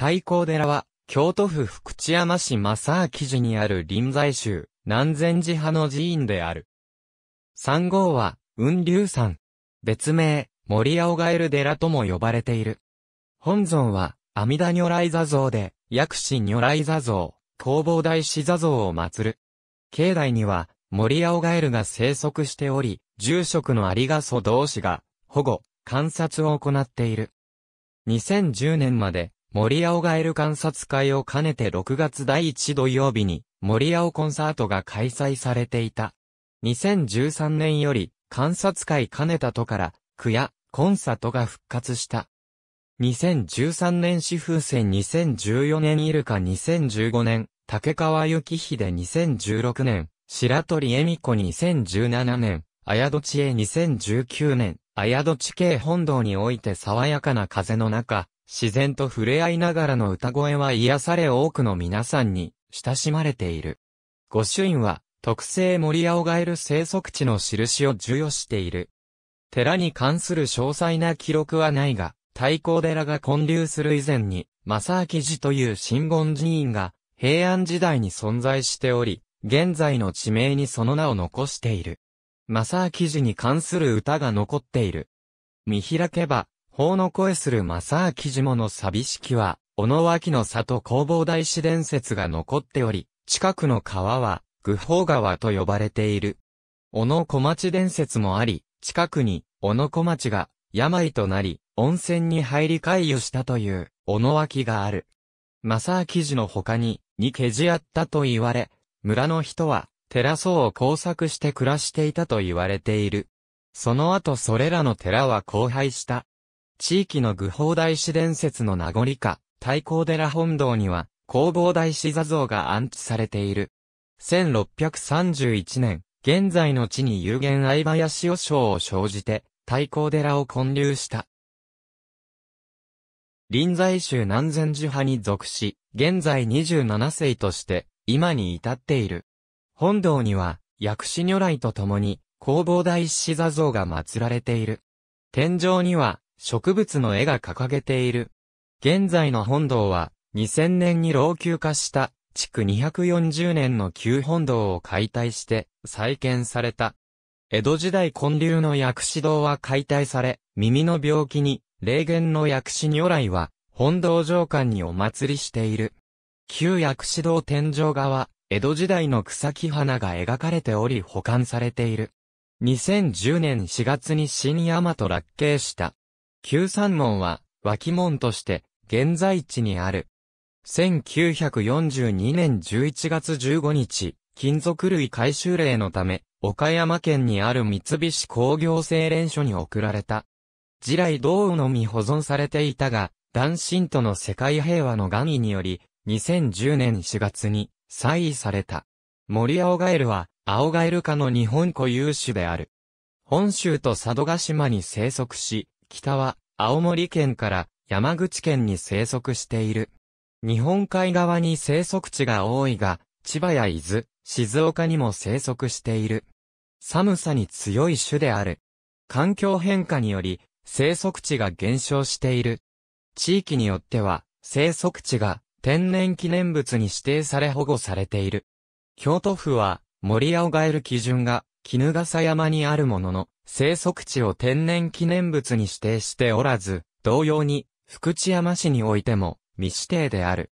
太閤寺は、京都府福知山市正明寺にある臨済宗、南禅寺派の寺院である。三号は、雲龍山。別名、森青ガエル寺とも呼ばれている。本尊は、阿弥陀如来座像で、薬師如来座像、弘法大師座像を祀る。境内には、森青ガエルが生息しており、住職の有賀祖同士が、保護、観察を行っている。2010年まで、森青ガエル観察会を兼ねて6月第1土曜日に森青コンサートが開催されていた。2013年より観察会兼ねたとから区やコンサートが復活した。2013年市風船2014年イルカ2015年竹川幸秀2016年白鳥恵美子2017年綾戸知恵2019年綾戸地系。本堂において爽やかな風の中自然と触れ合いながらの歌声は癒され多くの皆さんに親しまれている。御朱印は特製森青ガエル生息地の印を授与している。寺に関する詳細な記録はないが、太閤寺が建立する以前に、正明寺という真言寺院が平安時代に存在しており、現在の地名にその名を残している。正明寺に関する歌が残っている。見開けば、法の声する正明モの寂しきは、小野脇の里工房大師伝説が残っており、近くの川は、愚法川と呼ばれている。小野小町伝説もあり、近くに、小野小町が、病となり、温泉に入り回遊したという、小野脇がある。正明寺の他に、にけじあったと言われ、村の人は、寺僧を工作して暮らしていたと言われている。その後それらの寺は荒廃した、地域の愚法大師伝説の名残か、太閤寺本堂には、工房大師座像が安置されている。1631年、現在の地に有限相林和尚を生じて、太閤寺を建立した。臨済宗南禅寺派に属し、現在27世として、今に至っている。本堂には、薬師如来と共に、工房大師座像が祀られている。天井には、植物の絵が掲げている。現在の本堂は、2000年に老朽化した、築240年の旧本堂を解体して、再建された。江戸時代建立の薬師堂は解体され、耳の病気に、霊源の薬師如来は、本堂上官にお祭りしている。旧薬師堂天井画は、江戸時代の草木花が描かれており保管されている。2010年4月に新山と落慶した。旧山門は、脇門として、現在地にある。1942年11月15日、金属類回収令のため、岡山県にある三菱工業精錬所に送られた。地来銅のみ保存されていたが、男神との世界平和の願意により、2010年4月に、採位された。森青ガエルは、青ガエル科の日本固有種である。本州と佐渡島に生息し、北は青森県から山口県に生息している。日本海側に生息地が多いが、千葉や伊豆、静岡にも生息している。寒さに強い種である。環境変化により、生息地が減少している。地域によっては、生息地が天然記念物に指定され保護されている。京都府は、森青ガエル基準が絹笠山にあるものの、生息地を天然記念物に指定しておらず、同様に、福知山市においても、未指定である。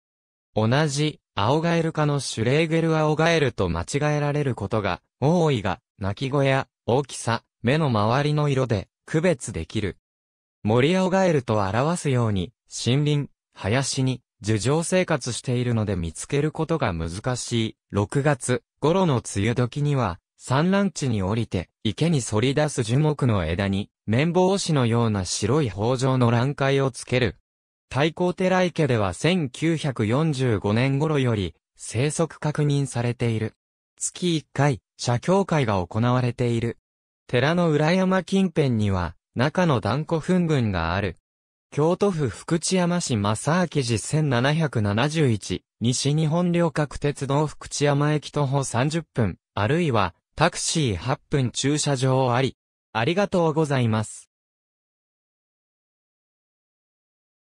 同じ、青ガエル科のシュレーゲル青ガエルと間違えられることが、多いが、鳴き声や、大きさ、目の周りの色で、区別できる。森青ガエルと表すように、森林、林に、樹上生活しているので見つけることが難しい。6月頃の梅雨時には、産卵地に降りて、池に反り出す樹木の枝に、綿棒押のような白い包状の卵塊をつける。太閤寺池では1945年頃より、生息確認されている。月1回、社協会が行われている。寺の裏山近辺には、中の断固墳群がある。京都府福知山市正明寺1771、西日本旅客鉄道福知山駅徒歩30分、あるいはタクシー8分駐車場あり。ありがとうございます。